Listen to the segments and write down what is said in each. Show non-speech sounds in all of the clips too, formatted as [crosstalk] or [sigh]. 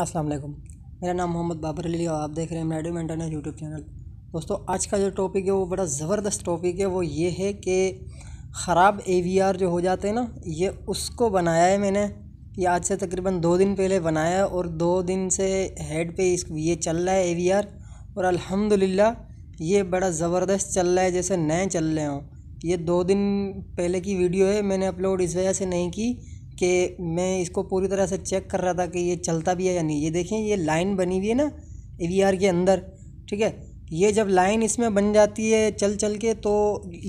अस्सलाम वालेकुम मेरा नाम मोहम्मद बाबर अली और आप देख रहे हैं मैडम इंटरनेट यूट्यूब चैनल दोस्तों आज का जो टॉपिक है वो बड़ा ज़बरदस्त टॉपिक है वो ये है कि ख़राब ए जो हो जाते हैं ना ये उसको बनाया है मैंने ये आज से तकरीबन दो दिन पहले बनाया है और दो दिन से हेड पे इस ये चल रहा है ए और अल्हम्दुलिल्लाह ये बड़ा ज़बरदस्त चल रहा है जैसे नए चल रहे हों ये दो दिन पहले की वीडियो है मैंने अपलोड इस वजह से नहीं की कि मैं इसको पूरी तरह से चेक कर रहा था कि ये चलता भी है या नहीं ये देखें ये लाइन बनी हुई है ना ए के अंदर ठीक है ये जब लाइन इसमें बन जाती है चल चल के तो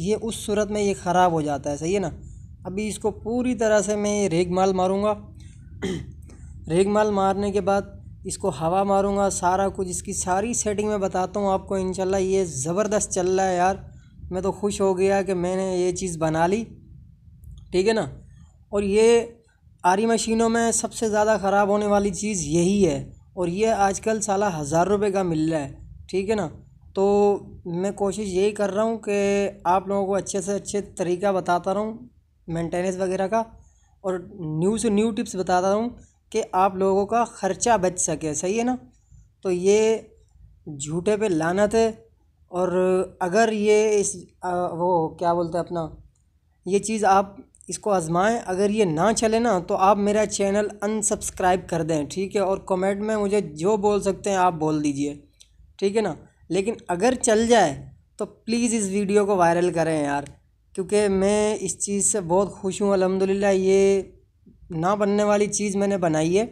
ये उस सूरत में ये ख़राब हो जाता है सही है ना अभी इसको पूरी तरह से मैं रेग माल मारूँगा [clears throat] रेग माल मारने के बाद इसको हवा मारूँगा सारा कुछ इसकी सारी सेटिंग में बताता हूँ आपको इन ये ज़बरदस्त चल रहा है यार मैं तो खुश हो गया कि मैंने ये चीज़ बना ली ठीक है ना और ये आरी मशीनों में सबसे ज़्यादा ख़राब होने वाली चीज़ यही है और ये आजकल साला हज़ार रुपए का मिल रहा है ठीक है ना तो मैं कोशिश यही कर रहा हूँ कि आप लोगों को अच्छे से अच्छे तरीका बताता रहूँ मेंटेनेंस वगैरह का और न्यू से न्यू टिप्स बताता रहूँ कि आप लोगों का ख़र्चा बच सके सही है ना तो ये झूठे पे लानत है और अगर ये इस आ, वो क्या बोलते हैं अपना ये चीज़ आप इसको आज़माएं अगर ये ना चले ना तो आप मेरा चैनल अनसब्सक्राइब कर दें ठीक है और कमेंट में मुझे जो बोल सकते हैं आप बोल दीजिए ठीक है ना लेकिन अगर चल जाए तो प्लीज़ इस वीडियो को वायरल करें यार क्योंकि मैं इस चीज़ से बहुत खुश हूँ अलहमदिल्ला ये ना बनने वाली चीज़ मैंने बनाई है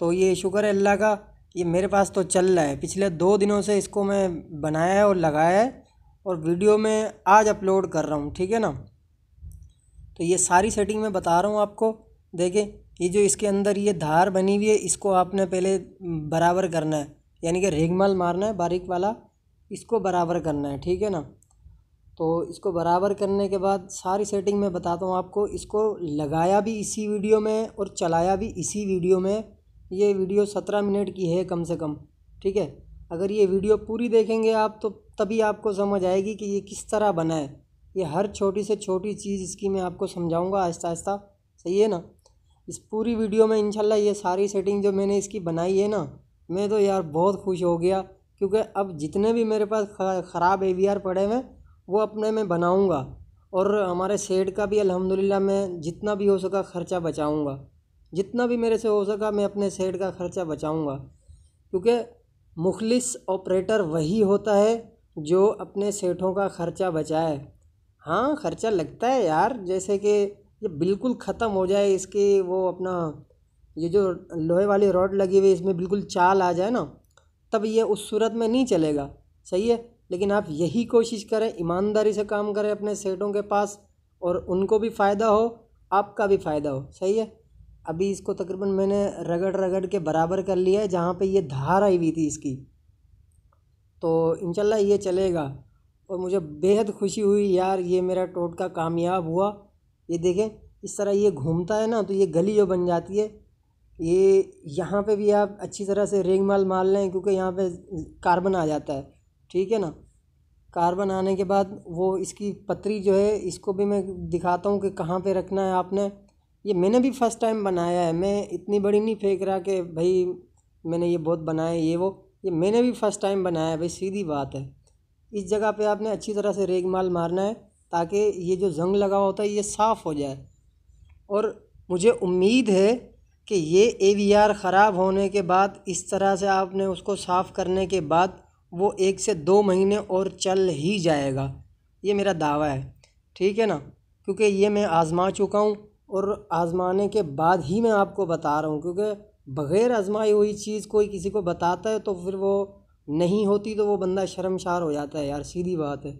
तो ये शुक्र है अल्लाह का ये मेरे पास तो चल रहा है पिछले दो दिनों से इसको मैं बनाया है और लगाया है और वीडियो में आज अपलोड कर रहा हूँ ठीक है ना तो ये सारी सेटिंग मैं बता रहा हूँ आपको देखें ये जो इसके अंदर ये धार बनी हुई है इसको आपने पहले बराबर करना है यानी कि रेगमाल मारना है बारीक वाला इसको बराबर करना है ठीक है ना तो इसको बराबर करने के बाद सारी सेटिंग मैं बताता हूँ आपको इसको लगाया भी इसी वीडियो में और चलाया भी इसी वीडियो में ये वीडियो सत्रह मिनट की है कम से कम ठीक है अगर ये वीडियो पूरी देखेंगे आप तो तभी आपको समझ आएगी कि ये किस तरह बना है ये हर छोटी से छोटी चीज़ इसकी मैं आपको समझाऊंगा आहिस्ता आहिस्ता सही है ना इस पूरी वीडियो में इनशाला ये सारी सेटिंग जो मैंने इसकी बनाई है ना मैं तो यार बहुत खुश हो गया क्योंकि अब जितने भी मेरे पास ख़राब ए पड़े हुए वो अपने में बनाऊँगा और हमारे सेट का भी अलहमदिल्ला मैं जितना भी हो सका ख़र्चा बचाऊँगा जितना भी मेरे से हो सका मैं अपने सेट का ख़र्चा बचाऊँगा क्योंकि मुखलिस ऑपरेटर वही होता है जो अपने सेठों का ख़र्चा बचाए हाँ खर्चा लगता है यार जैसे कि ये बिल्कुल ख़त्म हो जाए इसकी वो अपना ये जो लोहे वाली रॉड लगी हुई इसमें बिल्कुल चाल आ जाए ना तब ये उस सूरत में नहीं चलेगा सही है लेकिन आप यही कोशिश करें ईमानदारी से काम करें अपने सेटों के पास और उनको भी फ़ायदा हो आपका भी फ़ायदा हो सही है अभी इसको तकरीबन मैंने रगड़ रगड़ के बराबर कर लिया है जहाँ पे ये धार आई हुई थी इसकी तो इनशाला ये चलेगा और मुझे बेहद खुशी हुई यार ये मेरा टोटका कामयाब हुआ ये देखें इस तरह ये घूमता है ना तो ये गली जो बन जाती है ये यहाँ पे भी आप अच्छी तरह से रेंग माल मार लें क्योंकि यहाँ पे कार्बन आ जाता है ठीक है ना कार्बन आने के बाद वो इसकी पतरी जो है इसको भी मैं दिखाता हूँ कि कहाँ पे रखना है आपने ये मैंने भी फ़र्स्ट टाइम बनाया है मैं इतनी बड़ी नहीं फेंक रहा कि भाई मैंने ये बहुत बनाया ये वो ये मैंने भी फ़र्स्ट टाइम बनाया है भाई सीधी बात है इस जगह पे आपने अच्छी तरह से रेग माल मारना है ताकि ये जो जंग लगा होता है ये साफ़ हो जाए और मुझे उम्मीद है कि ये ए ख़राब होने के बाद इस तरह से आपने उसको साफ़ करने के बाद वो एक से दो महीने और चल ही जाएगा ये मेरा दावा है ठीक है ना क्योंकि ये मैं आज़मा चुका हूँ और आज़माने के बाद ही मैं आपको बता रहा हूँ क्योंकि बग़ैर आज़माई हुई चीज़ कोई किसी को बताता है तो फिर वो नहीं होती तो वो बंदा शर्मशार हो जाता है यार सीधी बात है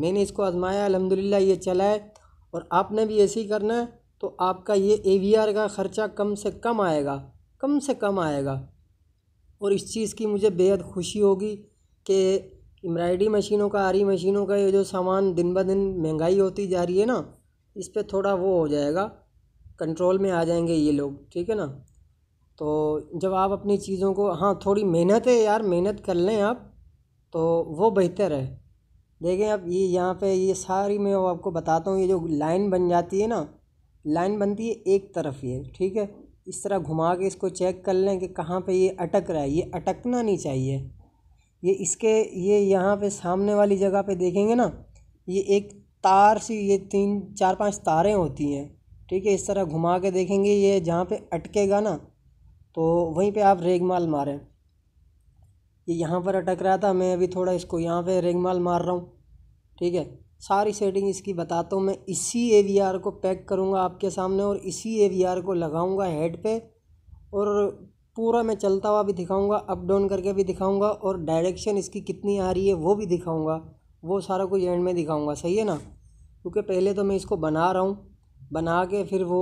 मैंने इसको आजमाया अलहमदिल्ला ये चला है और आपने भी ऐसे ही करना है तो आपका ये ए का ख़र्चा कम से कम आएगा कम से कम आएगा और इस चीज़ की मुझे बेहद खुशी होगी कि एम्ब्रायडरी मशीनों का आरी मशीनों का ये जो सामान दिन ब दिन महंगाई होती जा रही है ना इस पर थोड़ा वो हो जाएगा कंट्रोल में आ जाएंगे ये लोग ठीक है ना तो जब आप अपनी चीज़ों को हाँ थोड़ी मेहनत है यार मेहनत कर लें आप तो वो बेहतर है देखें अब ये यहाँ पे ये सारी मैं आपको बताता हूँ ये जो लाइन बन जाती है ना लाइन बनती है एक तरफ ये ठीक है इस तरह घुमा के इसको चेक कर लें कि कहाँ पे ये अटक रहा है ये अटकना नहीं चाहिए ये इसके ये यहाँ पे सामने वाली जगह पे देखेंगे ना ये एक तार सी ये तीन चार पांच तारें होती हैं ठीक है इस तरह घुमा के देखेंगे ये जहाँ पे अटकेगा ना तो वहीं पे आप रेगमाल मारें ये यहाँ पर अटक रहा था मैं अभी थोड़ा इसको यहाँ पे रेग माल मार रहा हूँ ठीक है सारी सेटिंग इसकी बताता हूँ मैं इसी ए को पैक करूँगा आपके सामने और इसी ए को लगाऊँगा हेड पे और पूरा मैं चलता हुआ भी दिखाऊँगा अप डाउन करके भी दिखाऊँगा और डायरेक्शन इसकी कितनी आ रही है वो भी दिखाऊँगा वो सारा कुछ एंड में दिखाऊँगा सही है ना क्योंकि पहले तो मैं इसको बना रहा हूँ बना के फिर वो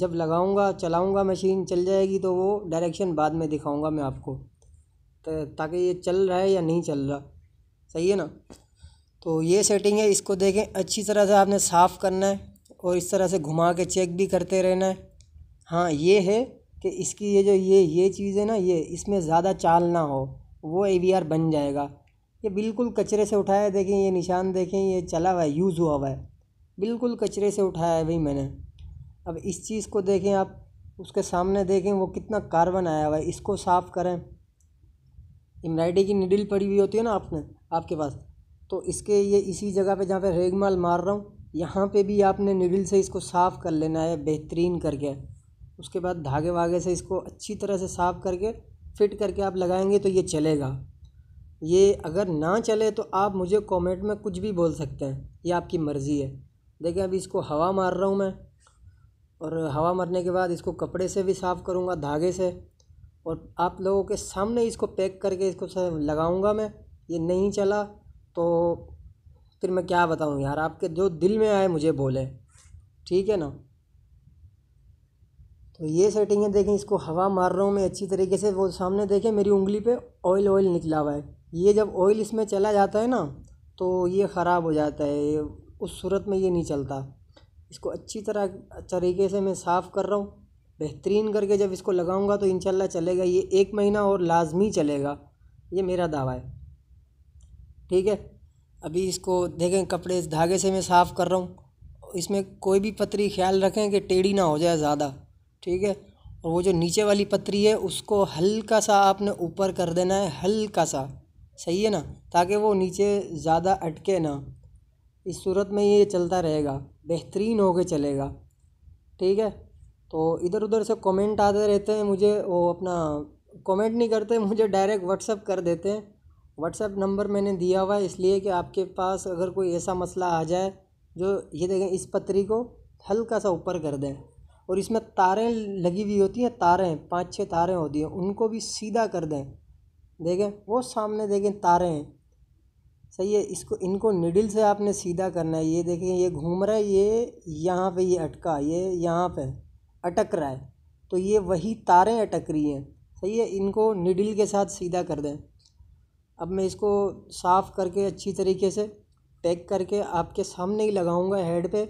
जब लगाऊँगा चलाऊँगा मशीन चल जाएगी तो वो डायरेक्शन बाद में दिखाऊँगा मैं आपको तो ताकि ये चल रहा है या नहीं चल रहा सही है ना तो ये सेटिंग है इसको देखें अच्छी तरह से आपने साफ़ करना है और इस तरह से घुमा के चेक भी करते रहना है हाँ ये है कि इसकी ये जो ये ये चीज़ है ना ये इसमें ज़्यादा चाल ना हो वो ए बन जाएगा ये बिल्कुल कचरे से उठाया देखें ये निशान देखें ये चला हुआ है यूज़ हुआ हुआ है बिल्कुल कचरे से उठाया है भाई मैंने अब इस चीज़ को देखें आप उसके सामने देखें वो कितना कार्बन आया हुआ है इसको साफ़ करें एम्ब्रायडरी की निडिल पड़ी हुई होती है ना आपने आपके पास तो इसके ये इसी जगह पे जहाँ पे रेगमाल मार रहा हूँ यहाँ पे भी आपने निडिल से इसको साफ़ कर लेना है बेहतरीन करके उसके बाद धागे वागे से इसको अच्छी तरह से साफ़ करके फिट करके आप लगाएंगे तो ये चलेगा ये अगर ना चले तो आप मुझे कमेंट में कुछ भी बोल सकते हैं ये आपकी मर्ज़ी है देखिए अभी इसको हवा मार रहा हूँ मैं और हवा मारने के बाद इसको कपड़े से भी साफ़ करूँगा धागे से और आप लोगों के सामने इसको पैक करके इसको लगाऊँगा मैं ये नहीं चला तो फिर मैं क्या बताऊँ यार आपके जो दिल में आए मुझे बोले ठीक है ना तो ये सेटिंग है देखें इसको हवा मार रहा हूँ मैं अच्छी तरीके से वो सामने देखें मेरी उंगली पे ऑयल ऑयल निकला हुआ है ये जब ऑयल इसमें चला जाता है ना तो ये ख़राब हो जाता है उस सूरत में ये नहीं चलता इसको अच्छी तरह तरीके से मैं साफ़ कर रहा हूँ बेहतरीन करके जब इसको लगाऊंगा तो इंशाल्लाह चलेगा ये एक महीना और लाजमी चलेगा ये मेरा दावा है ठीक है अभी इसको देखें कपड़े इस धागे से मैं साफ़ कर रहा हूँ इसमें कोई भी पतरी ख्याल रखें कि टेढ़ी ना हो जाए ज़्यादा ठीक है और वो जो नीचे वाली पतरी है उसको हल्का सा आपने ऊपर कर देना है हल्का सा सही है ना ताकि वो नीचे ज़्यादा अटके ना इस सूरत में ये चलता रहेगा बेहतरीन होके चलेगा ठीक है तो इधर उधर से कमेंट आते रहते हैं मुझे वो अपना कमेंट नहीं करते [laughs] मुझे डायरेक्ट व्हाट्सअप कर देते हैं व्हाट्सअप नंबर मैंने दिया हुआ है इसलिए कि आपके पास अगर कोई ऐसा मसला आ जाए जो ये देखें इस पत्री को हल्का सा ऊपर कर दें और इसमें तारें लगी हुई होती हैं तारें पाँच छः तारें होती हैं उनको भी सीधा कर दें देखें वो सामने देखें तारें सही है इसको इनको निडिल से आपने सीधा करना है ये देखें ये घूम रहा है ये यहाँ पे ये अटका ये यहाँ पे अटक रहा है तो ये वही तारें अटक रही हैं सही है इनको निडिल के साथ सीधा कर दें अब मैं इसको साफ़ करके अच्छी तरीके से पैक करके आपके सामने ही लगाऊंगा हेड पे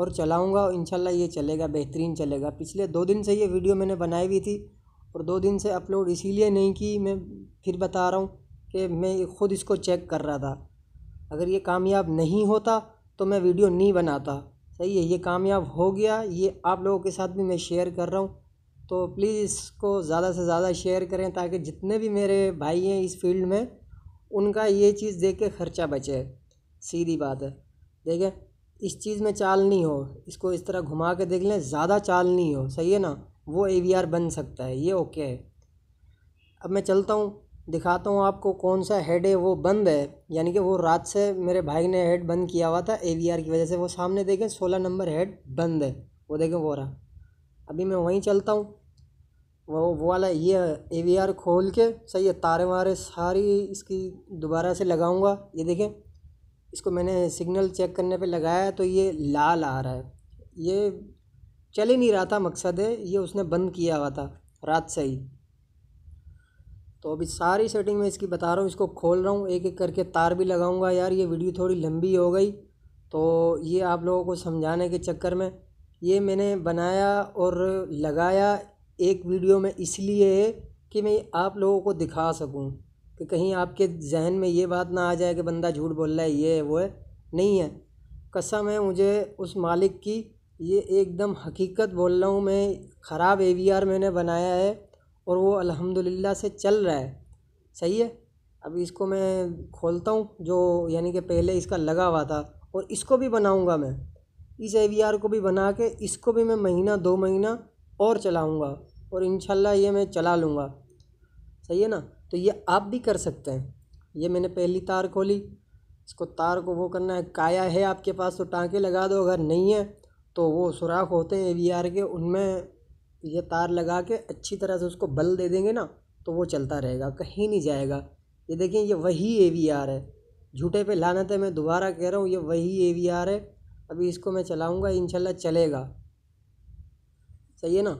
और चलाऊंगा इन इंशाल्लाह ये चलेगा बेहतरीन चलेगा पिछले दो दिन से ये वीडियो मैंने बनाई हुई थी और दो दिन से अपलोड इसीलिए नहीं की मैं फिर बता रहा हूँ कि मैं ख़ुद इसको चेक कर रहा था अगर ये कामयाब नहीं होता तो मैं वीडियो नहीं बनाता सही है ये कामयाब हो गया ये आप लोगों के साथ भी मैं शेयर कर रहा हूँ तो प्लीज़ इसको ज़्यादा से ज़्यादा शेयर करें ताकि जितने भी मेरे भाई हैं इस फील्ड में उनका ये चीज़ देख के ख़र्चा बचे सीधी बात है देखें इस चीज़ में चाल नहीं हो इसको इस तरह घुमा के देख लें ज़्यादा चाल नहीं हो सही है ना वो ए बन सकता है ये ओके है अब मैं चलता हूँ दिखाता हूँ आपको कौन सा हेड है वो बंद है यानी कि वो रात से मेरे भाई ने हेड बंद किया हुआ था ए की वजह से वो सामने देखें सोलह नंबर हेड बंद है वो देखें वो रहा अभी मैं वहीं चलता हूँ वो वो वाला ये ए वी आर खोल के सही है तारे वारे सारी इसकी दोबारा से लगाऊंगा ये देखें इसको मैंने सिग्नल चेक करने पे लगाया तो ये लाल आ रहा है ये चल ही नहीं रहा था मकसद है ये उसने बंद किया हुआ था रात से ही तो अभी सारी सेटिंग मैं इसकी बता रहा हूँ इसको खोल रहा हूँ एक एक करके तार भी लगाऊंगा यार ये वीडियो थोड़ी लंबी हो गई तो ये आप लोगों को समझाने के चक्कर में ये मैंने बनाया और लगाया एक वीडियो में इसलिए है कि मैं आप लोगों को दिखा सकूँ कि कहीं आपके जहन में ये बात ना आ जाए कि बंदा झूठ बोल रहा है ये है वो है नहीं है कसम है मुझे उस मालिक की ये एकदम हकीकत बोल रहा हूँ मैं ख़राब ए मैंने बनाया है और वो अल्हम्दुलिल्लाह से चल रहा है सही है अब इसको मैं खोलता हूँ जो यानी कि पहले इसका लगा हुआ था और इसको भी बनाऊँगा मैं इस ए को भी बना के इसको भी मैं महीना दो महीना और चलाऊँगा और इन ये मैं चला लूँगा सही है ना तो ये आप भी कर सकते हैं ये मैंने पहली तार खोली इसको तार को वो करना है काया है आपके पास तो टाँके लगा दो अगर नहीं है तो वो सुराख होते हैं ए के उनमें ये तार लगा के अच्छी तरह से उसको बल दे देंगे ना तो वो चलता रहेगा कहीं नहीं जाएगा ये देखिए ये वही ए है झूठे पे लाना है मैं दोबारा कह रहा हूँ ये वही ए है अभी इसको मैं चलाऊँगा इन चलेगा सही है ना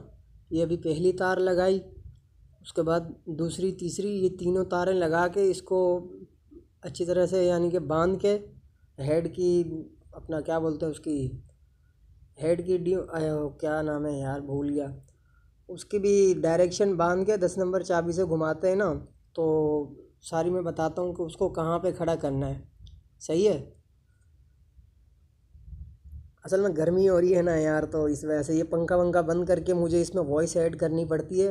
ये अभी पहली तार लगाई उसके बाद दूसरी तीसरी ये तीनों तारें लगा के इसको अच्छी तरह से यानी कि बांध के हेड की अपना क्या बोलते हैं उसकी हेड की डी क्या नाम है यार भूल गया उसकी भी डायरेक्शन बांध के दस नंबर चाबी से घुमाते हैं ना तो सारी मैं बताता हूँ कि उसको कहाँ पे खड़ा करना है सही है असल में गर्मी हो रही है ना यार तो इस वजह से ये पंखा वंखा बंद करके मुझे इसमें वॉइस ऐड करनी पड़ती है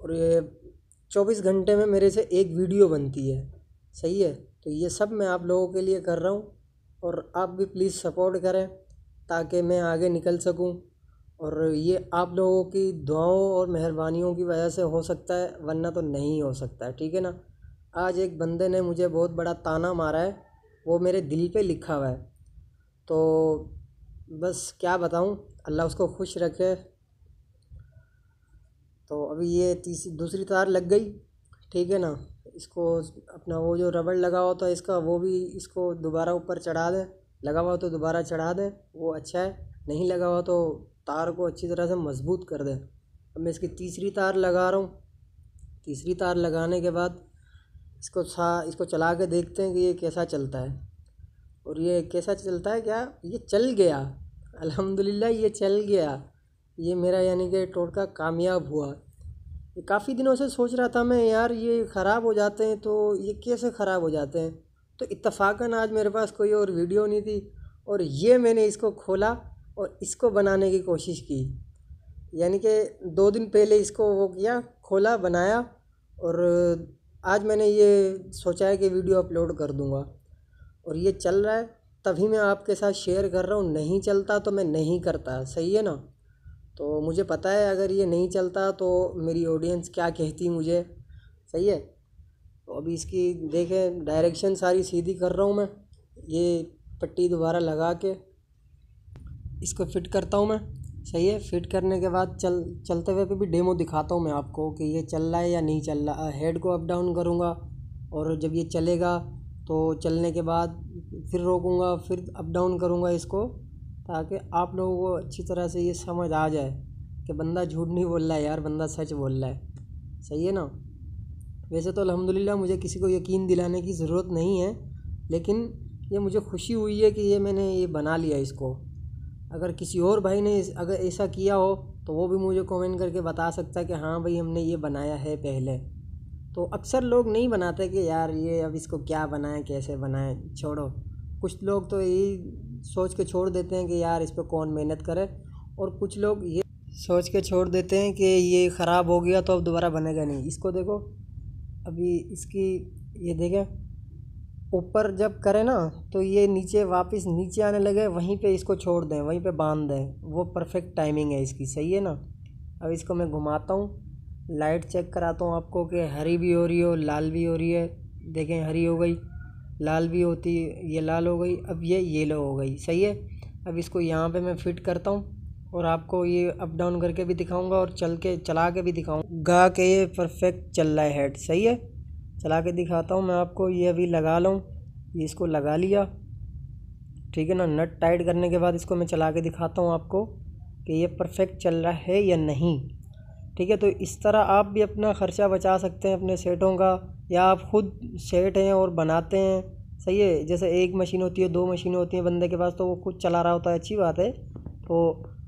और ये चौबीस घंटे में मेरे से एक वीडियो बनती है सही है तो ये सब मैं आप लोगों के लिए कर रहा हूँ और आप भी प्लीज़ सपोर्ट करें ताकि मैं आगे निकल सकूँ और ये आप लोगों की दुआओं और मेहरबानियों की वजह से हो सकता है वरना तो नहीं हो सकता है ठीक है ना आज एक बंदे ने मुझे बहुत बड़ा ताना मारा है वो मेरे दिल पे लिखा हुआ है तो बस क्या बताऊँ अल्लाह उसको खुश रखे तो अभी ये तीसरी दूसरी तार लग गई ठीक है ना इसको अपना वो जो रबड़ लगा हुआ था इसका वो भी इसको दोबारा ऊपर चढ़ा दें लगा हुआ तो दोबारा चढ़ा दें वो अच्छा है नहीं लगा हुआ तो तार को अच्छी तरह से मजबूत कर दें अब मैं इसकी तीसरी तार लगा रहा हूँ तीसरी तार लगाने के बाद इसको सा इसको चला के देखते हैं कि ये कैसा चलता है और ये कैसा चलता है क्या ये चल गया अल्हम्दुलिल्लाह ये चल गया ये मेरा यानी कि टोटका कामयाब हुआ काफ़ी दिनों से सोच रहा था मैं यार ये ख़राब हो जाते हैं तो ये कैसे ख़राब हो जाते हैं तो इतफाक़न आज मेरे पास कोई और वीडियो नहीं थी और ये मैंने इसको खोला और इसको बनाने की कोशिश की यानी कि दो दिन पहले इसको वो किया खोला बनाया और आज मैंने ये सोचा है कि वीडियो अपलोड कर दूँगा और ये चल रहा है तभी मैं आपके साथ शेयर कर रहा हूँ नहीं चलता तो मैं नहीं करता सही है ना तो मुझे पता है अगर ये नहीं चलता तो मेरी ऑडियंस क्या कहती मुझे सही है तो अभी इसकी देखें डायरेक्शन सारी सीधी कर रहा हूँ मैं ये पट्टी दोबारा लगा के इसको फिट करता हूँ मैं सही है फिट करने के बाद चल चलते हुए पे भी डेमो दिखाता हूँ मैं आपको कि ये चल रहा है या नहीं चल रहा हेड को अप डाउन करूँगा और जब ये चलेगा तो चलने के बाद फिर रोकूँगा फिर अप डाउन करूँगा इसको ताकि आप लोगों को अच्छी तरह से ये समझ आ जाए कि बंदा झूठ नहीं बोल रहा है यार बंदा सच बोल रहा है सही है ना वैसे तो अलहमदिल्ला मुझे किसी को यकीन दिलाने की ज़रूरत नहीं है लेकिन ये मुझे खुशी हुई है कि ये मैंने ये बना लिया इसको अगर किसी और भाई ने अगर ऐसा किया हो तो वो भी मुझे कमेंट करके बता सकता है कि हाँ भाई हमने ये बनाया है पहले तो अक्सर लोग नहीं बनाते कि यार ये अब इसको क्या बनाएं कैसे बनाएं छोड़ो कुछ लोग तो यही सोच के छोड़ देते हैं कि यार इस पर कौन मेहनत करे और कुछ लोग ये सोच के छोड़ देते हैं कि ये ख़राब हो गया तो अब दोबारा बनेगा नहीं इसको देखो अभी इसकी ये देखें ऊपर जब करें ना तो ये नीचे वापस नीचे आने लगे वहीं पे इसको छोड़ दें वहीं पे बांध दें वो परफेक्ट टाइमिंग है इसकी सही है ना अब इसको मैं घुमाता हूँ लाइट चेक कराता हूँ आपको कि हरी भी हो रही हो लाल भी हो रही है देखें हरी हो गई लाल भी होती ये लाल हो गई अब ये येलो हो गई सही है अब इसको यहाँ पर मैं फिट करता हूँ और आपको ये अप डाउन करके भी दिखाऊंगा और चल के चला के भी दिखाऊंगा गा के ये परफेक्ट चल रहा है हेड सही है चला के दिखाता हूँ मैं आपको ये अभी लगा लूँ ये इसको लगा लिया ठीक है ना नट टाइट करने के बाद इसको मैं चला के दिखाता हूँ आपको कि ये परफेक्ट चल रहा है या नहीं ठीक है तो इस तरह आप भी अपना ख़र्चा बचा सकते हैं अपने सेटों का या आप खुद सेट हैं और बनाते हैं सही है जैसे एक मशीन होती है दो मशीन होती हैं बंदे के पास तो वो खुद चला रहा होता है अच्छी बात है तो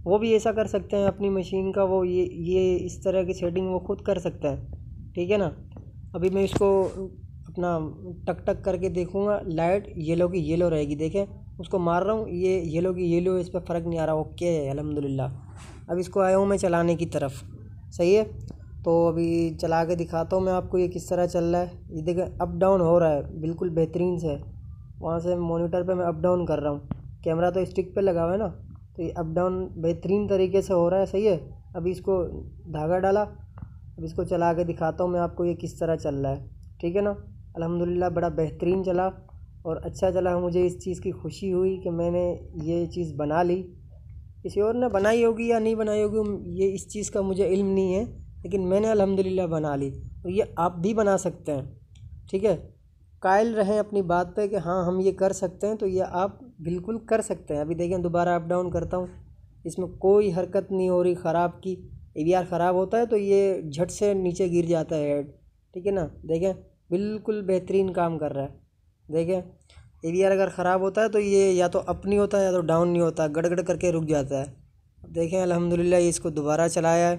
वो भी ऐसा कर सकते हैं अपनी मशीन का वो ये ये इस तरह की सेटिंग वो खुद कर सकता है ठीक है ना अभी मैं इसको अपना टक टक करके देखूँगा लाइट येलो की येलो रहेगी देखें उसको मार रहा हूँ ये येलो की येलो इस पर फ़र्क नहीं आ रहा ओके अलहमदिल्ला अब इसको आया हूँ मैं चलाने की तरफ सही है तो अभी चला के दिखाता हूँ मैं आपको ये किस तरह चल रहा है ये देखें अप डाउन हो रहा है बिल्कुल बेहतरीन से वहाँ से मोनीटर पर मैं अप डाउन कर रहा हूँ कैमरा तो स्टिक पर लगा हुआ है ना तो ये अप डाउन बेहतरीन तरीके से हो रहा है सही है अभी इसको धागा डाला अब इसको चला के दिखाता हूँ मैं आपको ये किस तरह चल रहा है ठीक है ना अल्हम्दुलिल्लाह बड़ा बेहतरीन चला और अच्छा चला मुझे इस चीज़ की खुशी हुई कि मैंने ये चीज़ बना ली किसी और ने बनाई होगी या नहीं बनाई होगी ये इस चीज़ का मुझे इल्म नहीं है लेकिन मैंने अल्हम्दुलिल्लाह बना ली और ये आप भी बना सकते हैं ठीक है कायल रहें अपनी बात पे कि हाँ हम ये कर सकते हैं तो ये आप बिल्कुल कर सकते हैं अभी देखें दोबारा अप डाउन करता हूँ इसमें कोई हरकत नहीं हो रही ख़राब की ए ख़राब होता है तो ये झट से नीचे गिर जाता है हेड ठीक है ना देखें बिल्कुल बेहतरीन काम कर रहा है देखें ए अगर ख़राब होता है तो ये या तो अप नहीं होता है या तो डाउन नहीं होता गड़गड़ करके रुक जाता है देखें अल्हम्दुलिल्लाह ये इसको दोबारा चलाया है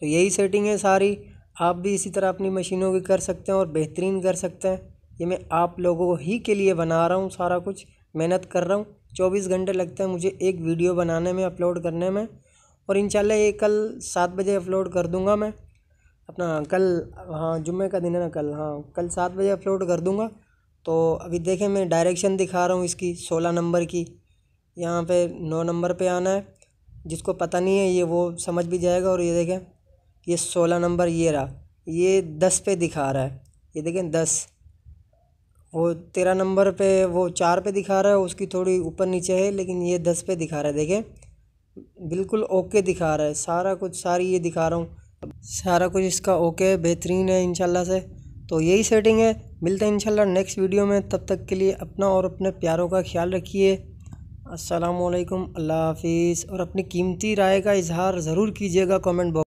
तो यही सेटिंग है सारी आप भी इसी तरह अपनी मशीनों की कर सकते हैं और बेहतरीन कर सकते हैं ये मैं आप लोगों ही के लिए बना रहा हूँ सारा कुछ मेहनत कर रहा हूँ चौबीस घंटे लगते हैं मुझे एक वीडियो बनाने में अपलोड करने में और इन ये कल सात बजे अपलोड कर दूँगा मैं अपना कल हाँ जुम्मे का दिन है ना कल हाँ कल सात बजे अपलोड कर दूँगा तो अभी देखें मैं डायरेक्शन दिखा रहा हूँ इसकी सोलह नंबर की यहाँ पे नौ नंबर पे आना है जिसको पता नहीं है ये वो समझ भी जाएगा और ये देखें ये सोलह नंबर ये रहा ये दस पे दिखा रहा है ये देखें दस वो तेरह नंबर पे वो चार पे दिखा रहा है उसकी थोड़ी ऊपर नीचे है लेकिन ये दस पे दिखा रहा है देखें बिल्कुल ओके दिखा रहा है सारा कुछ सारी ये दिखा रहा हूँ सारा कुछ इसका ओके है बेहतरीन है इनशाला से तो यही सेटिंग है मिलते हैं इंशाल्लाह नेक्स्ट वीडियो में तब तक के लिए अपना और अपने प्यारों का ख्याल रखिए असलकम अल्लाह हाफिज़ और अपनी कीमती राय का इजहार ज़रूर कीजिएगा कमेंट बॉक्स